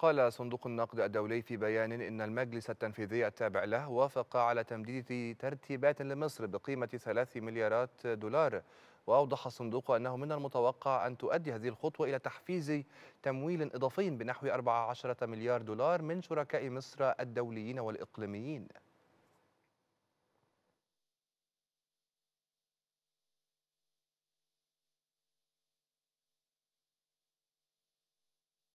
قال صندوق النقد الدولي في بيان إن المجلس التنفيذي التابع له وافق على تمديد ترتيبات لمصر بقيمة ثلاث مليارات دولار وأوضح الصندوق أنه من المتوقع أن تؤدي هذه الخطوة إلى تحفيز تمويل إضافي بنحو 14 مليار دولار من شركاء مصر الدوليين والإقليميين